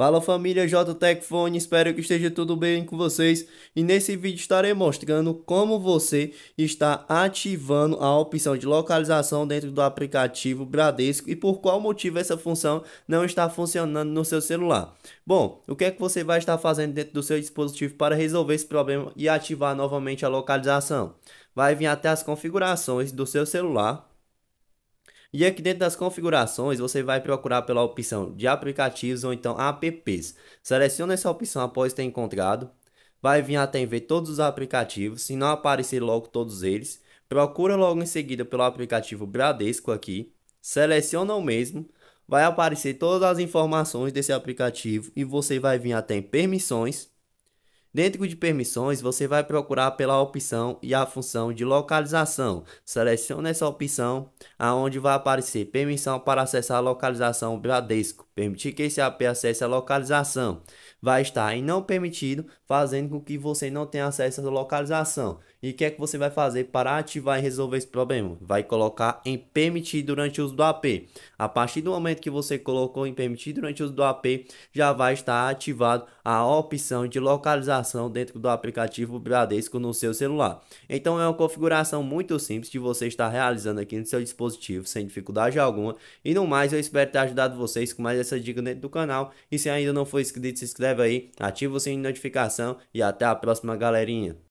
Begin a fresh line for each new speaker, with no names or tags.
Fala família JTEC espero que esteja tudo bem com vocês e nesse vídeo estarei mostrando como você está ativando a opção de localização dentro do aplicativo Bradesco e por qual motivo essa função não está funcionando no seu celular. Bom, o que é que você vai estar fazendo dentro do seu dispositivo para resolver esse problema e ativar novamente a localização? Vai vir até as configurações do seu celular, e aqui é dentro das configurações, você vai procurar pela opção de aplicativos ou então apps. Seleciona essa opção após ter encontrado. Vai vir até ver todos os aplicativos, se não aparecer logo todos eles. Procura logo em seguida pelo aplicativo Bradesco aqui. Seleciona o mesmo. Vai aparecer todas as informações desse aplicativo e você vai vir até em permissões. Dentro de permissões, você vai procurar pela opção e a função de localização. Selecione essa opção, aonde vai aparecer permissão para acessar a localização Bradesco permitir que esse AP acesse a localização, vai estar em não permitido, fazendo com que você não tenha acesso à localização. E o que é que você vai fazer para ativar e resolver esse problema? Vai colocar em permitir durante o uso do AP. A partir do momento que você colocou em permitir durante o uso do AP, já vai estar ativado a opção de localização dentro do aplicativo Bradesco no seu celular. Então é uma configuração muito simples de você estar realizando aqui no seu dispositivo sem dificuldade alguma. E no mais, eu espero ter ajudado vocês com mais essa essa dica dentro do canal. E se ainda não for inscrito, se inscreve aí, ativa o sininho de notificação e até a próxima, galerinha.